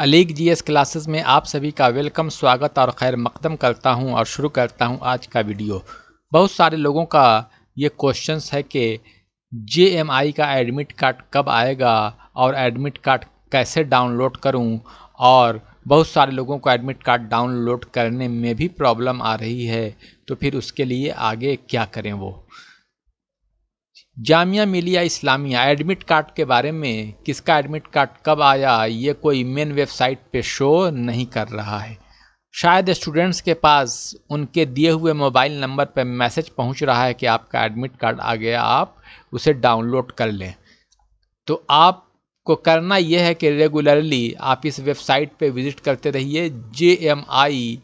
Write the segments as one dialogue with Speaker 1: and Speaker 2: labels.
Speaker 1: Alyque GS classes में आप सभी का वेलकम स्वागत और खैर मकदम करता हूं और शुरू करता हूं आज का वीडियो बहुत सारे लोगों का ये क्वेश्चंस है कि जेएमआई का एडमिट कार्ड कब आएगा और एडमिट कार्ड कैसे डाउनलोड करूं और बहुत सारे लोगों को एडमिट कार्ड डाउनलोड करने में भी प्रॉब्लम आ रही है तो फिर उसके लिए आगे क्या करें वो जामिया मिलिया इस्लामिया एडमिट कार्ड के बारे में किसका एडमिट कार्ड कब आया ये कोई मेन वेबसाइट पे शो नहीं कर रहा है शायद स्टूडेंट्स के पास उनके दिए हुए मोबाइल नंबर पर मैसेज पहुंच रहा है कि आपका एडमिट कार्ड आ गया आप उसे डाउनलोड कर लें तो आप को करना यह है कि रेगुलरली आप इस वेबसाइट पे विज़िट करते रहिए जे M I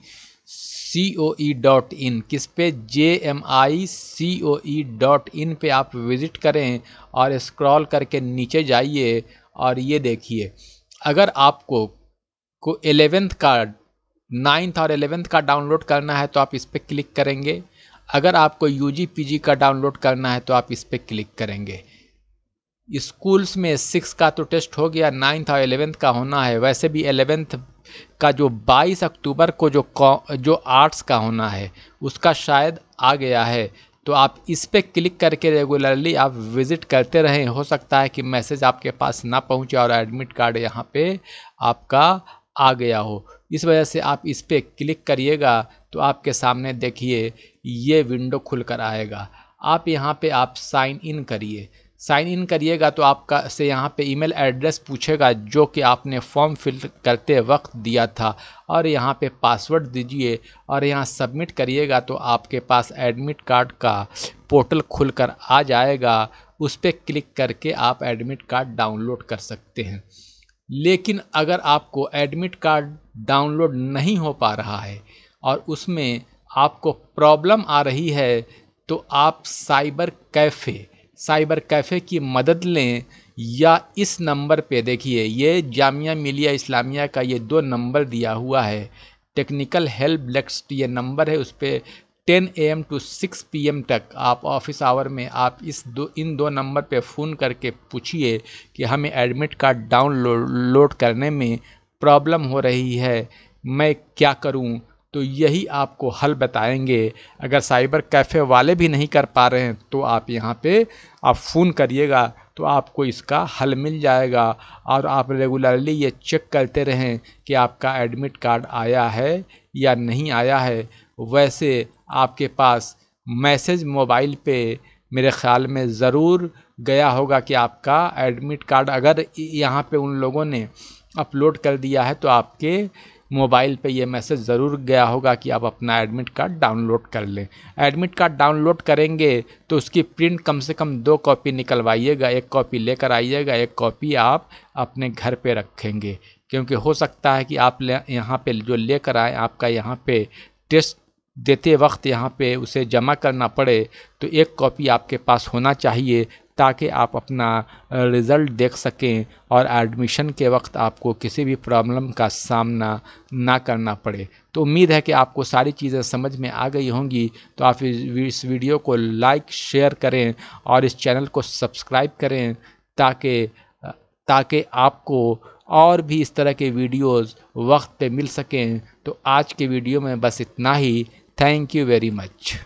Speaker 1: C O E dot in किस पे जे M I C O E dot in पर आप विज़िट करें और स्क्रॉल करके नीचे जाइए और ये देखिए अगर आपको को एलेवेंथ का नाइन्थ और एलेवेंथ का डाउनलोड करना है तो आप इस पर क्लिक करेंगे अगर आपको यू जी पी जी का डाउनलोड करना है तो आप इस पर क्लिक करेंगे स्कूल्स में सिक्स का तो टेस्ट हो गया नाइन्थ और एलेवेंथ का होना है वैसे भी एलेवेंथ का जो 22 अक्टूबर को जो जो आर्ट्स का होना है उसका शायद आ गया है तो आप इस पर क्लिक करके रेगुलरली आप विज़िट करते रहें हो सकता है कि मैसेज आपके पास ना पहुंचे और एडमिट कार्ड यहाँ पे आपका आ गया हो इस वजह से आप इस पर क्लिक करिएगा तो आपके सामने देखिए ये विंडो खुल कर आएगा आप यहाँ पे आप साइन इन करिए साइन इन करिएगा तो आपका से यहाँ पे ईमेल एड्रेस पूछेगा जो कि आपने फॉर्म फिल करते वक्त दिया था और यहाँ पे पासवर्ड दीजिए और यहाँ सबमिट करिएगा तो आपके पास एडमिट कार्ड का पोर्टल खुलकर आ जाएगा उस पर क्लिक करके आप एडमिट कार्ड डाउनलोड कर सकते हैं लेकिन अगर आपको एडमिट कार्ड डाउनलोड नहीं हो पा रहा है और उसमें आपको प्रॉब्लम आ रही है तो आप साइबर कैफ़े साइबर कैफ़े की मदद लें या इस नंबर पे देखिए ये जामिया मिलिया इस्लामिया का ये दो नंबर दिया हुआ है टेक्निकल हेल्प डेस्क ये नंबर है उस पर ten A M to six P M तक आप ऑफिस आवर में आप इस दो इन दो नंबर पे फ़ोन करके पूछिए कि हमें एडमिट कार्ड डाउनलोड करने में प्रॉब्लम हो रही है मैं क्या करूं तो यही आपको हल बताएंगे अगर साइबर कैफ़े वाले भी नहीं कर पा रहे हैं तो आप यहाँ पे आप फ़ोन करिएगा तो आपको इसका हल मिल जाएगा और आप रेगुलरली ये चेक करते रहें कि आपका एडमिट कार्ड आया है या नहीं आया है वैसे आपके पास मैसेज मोबाइल पे मेरे ख़्याल में ज़रूर गया होगा कि आपका एडमिट कार्ड अगर यहाँ पे उन लोगों ने अपलोड कर दिया है तो आपके मोबाइल पे ये मैसेज ज़रूर गया होगा कि आप अपना एडमिट कार्ड डाउनलोड कर लें एडमिट कार्ड डाउनलोड करेंगे तो उसकी प्रिंट कम से कम दो कॉपी निकलवाइएगा एक कॉपी लेकर आइएगा एक कॉपी आप अपने घर पे रखेंगे क्योंकि हो सकता है कि आप यहाँ पे जो लेकर आए आपका यहाँ पे टेस्ट देते वक्त यहाँ पे उसे जमा करना पड़े तो एक कॉपी आपके पास होना चाहिए ताकि आप अपना रिज़ल्ट देख सकें और एडमिशन के वक्त आपको किसी भी प्रॉब्लम का सामना ना करना पड़े तो उम्मीद है कि आपको सारी चीज़ें समझ में आ गई होंगी तो आप इस वीडियो को लाइक शेयर करें और इस चैनल को सब्सक्राइब करें ताकि ताकि आपको और भी इस तरह के वीडियोस वक्त पे मिल सकें तो आज के वीडियो में बस इतना ही थैंक यू वेरी मच